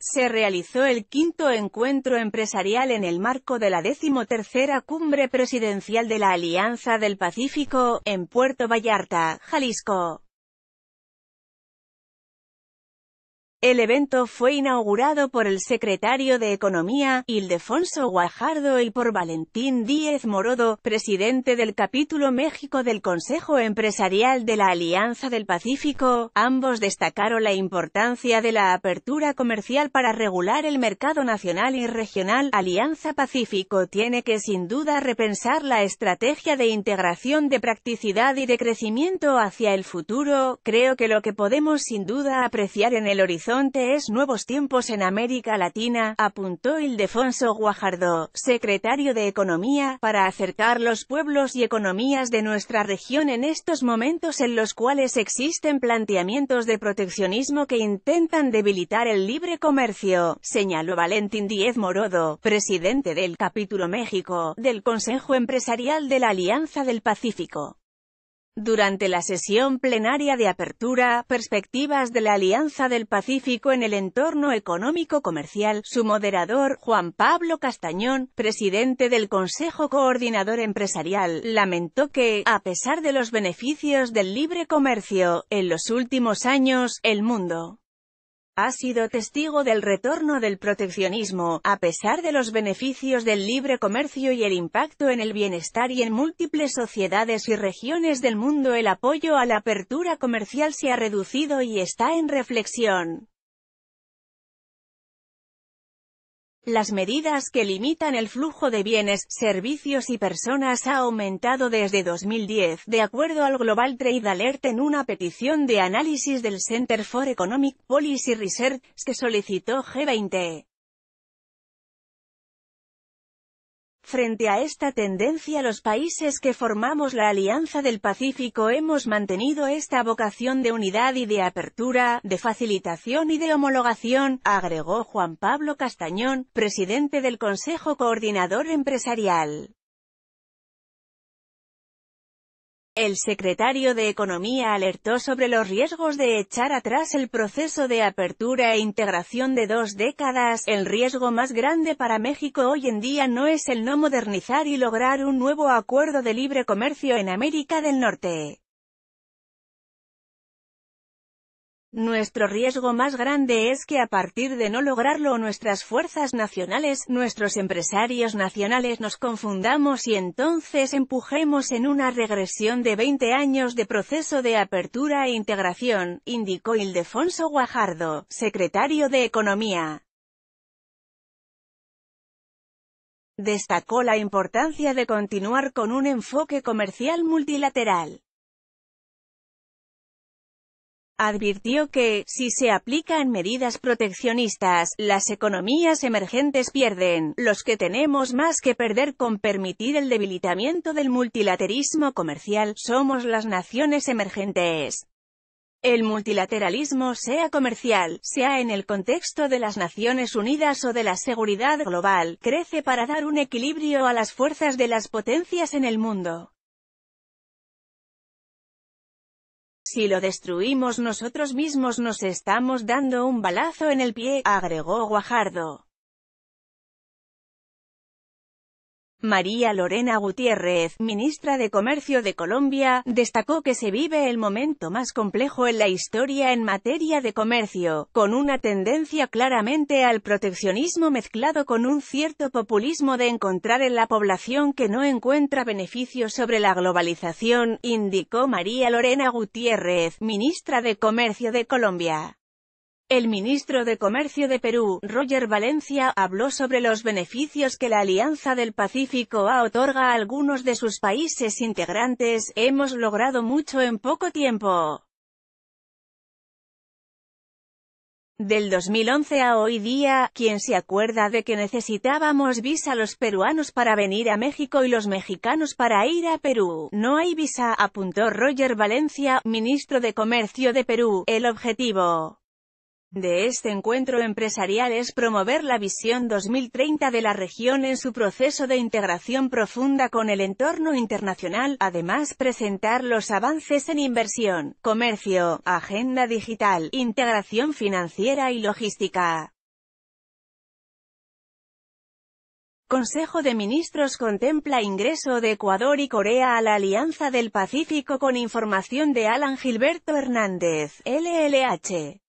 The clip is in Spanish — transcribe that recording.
se realizó el quinto encuentro empresarial en el marco de la decimotercera Cumbre Presidencial de la Alianza del Pacífico, en Puerto Vallarta, Jalisco. El evento fue inaugurado por el secretario de Economía, Ildefonso Guajardo, y por Valentín Díez Morodo, presidente del capítulo México del Consejo Empresarial de la Alianza del Pacífico. Ambos destacaron la importancia de la apertura comercial para regular el mercado nacional y regional. Alianza Pacífico tiene que sin duda repensar la estrategia de integración de practicidad y de crecimiento hacia el futuro. Creo que lo que podemos sin duda apreciar en el horizonte es nuevos tiempos en América Latina, apuntó Ildefonso Guajardo, secretario de Economía, para acercar los pueblos y economías de nuestra región en estos momentos en los cuales existen planteamientos de proteccionismo que intentan debilitar el libre comercio, señaló Valentín Díez Morodo, presidente del capítulo México, del Consejo Empresarial de la Alianza del Pacífico. Durante la sesión plenaria de apertura, Perspectivas de la Alianza del Pacífico en el entorno económico comercial, su moderador, Juan Pablo Castañón, presidente del Consejo Coordinador Empresarial, lamentó que, a pesar de los beneficios del libre comercio, en los últimos años, el mundo ha sido testigo del retorno del proteccionismo, a pesar de los beneficios del libre comercio y el impacto en el bienestar y en múltiples sociedades y regiones del mundo el apoyo a la apertura comercial se ha reducido y está en reflexión. Las medidas que limitan el flujo de bienes, servicios y personas ha aumentado desde 2010, de acuerdo al Global Trade Alert en una petición de análisis del Center for Economic Policy Research que solicitó G20. Frente a esta tendencia los países que formamos la Alianza del Pacífico hemos mantenido esta vocación de unidad y de apertura, de facilitación y de homologación, agregó Juan Pablo Castañón, presidente del Consejo Coordinador Empresarial. El secretario de Economía alertó sobre los riesgos de echar atrás el proceso de apertura e integración de dos décadas. El riesgo más grande para México hoy en día no es el no modernizar y lograr un nuevo acuerdo de libre comercio en América del Norte. Nuestro riesgo más grande es que a partir de no lograrlo nuestras fuerzas nacionales, nuestros empresarios nacionales nos confundamos y entonces empujemos en una regresión de 20 años de proceso de apertura e integración, indicó Ildefonso Guajardo, secretario de Economía. Destacó la importancia de continuar con un enfoque comercial multilateral. Advirtió que, si se aplican medidas proteccionistas, las economías emergentes pierden, los que tenemos más que perder con permitir el debilitamiento del multilateralismo comercial, somos las naciones emergentes. El multilateralismo sea comercial, sea en el contexto de las Naciones Unidas o de la seguridad global, crece para dar un equilibrio a las fuerzas de las potencias en el mundo. Si lo destruimos nosotros mismos nos estamos dando un balazo en el pie, agregó Guajardo. María Lorena Gutiérrez, ministra de Comercio de Colombia, destacó que se vive el momento más complejo en la historia en materia de comercio, con una tendencia claramente al proteccionismo mezclado con un cierto populismo de encontrar en la población que no encuentra beneficios sobre la globalización, indicó María Lorena Gutiérrez, ministra de Comercio de Colombia. El ministro de Comercio de Perú, Roger Valencia, habló sobre los beneficios que la Alianza del Pacífico ha otorga a algunos de sus países integrantes, hemos logrado mucho en poco tiempo. Del 2011 a hoy día, quien se acuerda de que necesitábamos visa los peruanos para venir a México y los mexicanos para ir a Perú? No hay visa, apuntó Roger Valencia, ministro de Comercio de Perú, el objetivo de este encuentro empresarial es promover la visión 2030 de la región en su proceso de integración profunda con el entorno internacional, además presentar los avances en inversión, comercio, agenda digital, integración financiera y logística. Consejo de Ministros contempla ingreso de Ecuador y Corea a la Alianza del Pacífico con información de Alan Gilberto Hernández, LLH.